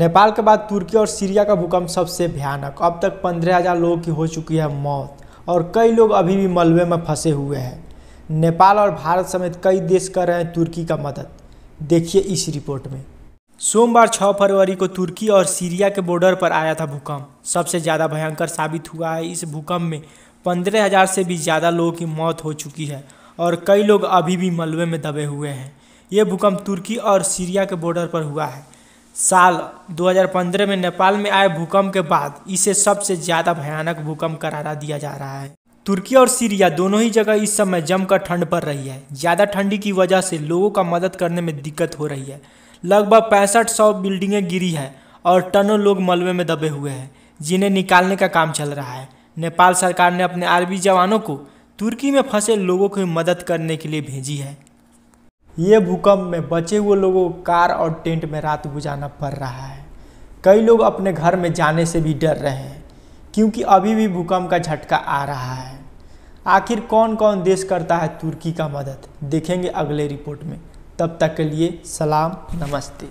नेपाल के बाद तुर्की और सीरिया का भूकंप सबसे भयानक अब तक पंद्रह हज़ार लोगों की हो चुकी है मौत और कई लोग अभी भी मलबे में फंसे हुए हैं नेपाल और भारत समेत कई देश कर रहे हैं तुर्की का मदद देखिए इस रिपोर्ट में सोमवार 6 फरवरी को तुर्की और सीरिया के बॉर्डर पर आया था भूकंप सबसे ज़्यादा भयंकर साबित हुआ है इस भूकंप में पंद्रह हज़ार से भी ज़्यादा लोगों की मौत हो चुकी है और कई लोग अभी भी मलबे में दबे हुए हैं ये भूकंप तुर्की और सीरिया के बॉर्डर पर हुआ है साल 2015 में नेपाल में आए भूकंप के बाद इसे सबसे ज़्यादा भयानक भूकंप करारा दिया जा रहा है तुर्की और सीरिया दोनों ही जगह इस समय जमकर ठंड पड़ रही है ज़्यादा ठंडी की वजह से लोगों का मदद करने में दिक्कत हो रही है लगभग पैंसठ सौ बिल्डिंगें गिरी है और टनों लोग मलबे में दबे हुए हैं जिन्हें निकालने का काम चल रहा है नेपाल सरकार ने अपने आर्मी जवानों को तुर्की में फंसे लोगों की मदद करने के लिए भेजी है ये भूकंप में बचे हुए लोगों को कार और टेंट में रात गुजारना पड़ रहा है कई लोग अपने घर में जाने से भी डर रहे हैं क्योंकि अभी भी भूकंप का झटका आ रहा है आखिर कौन कौन देश करता है तुर्की का मदद देखेंगे अगले रिपोर्ट में तब तक के लिए सलाम नमस्ते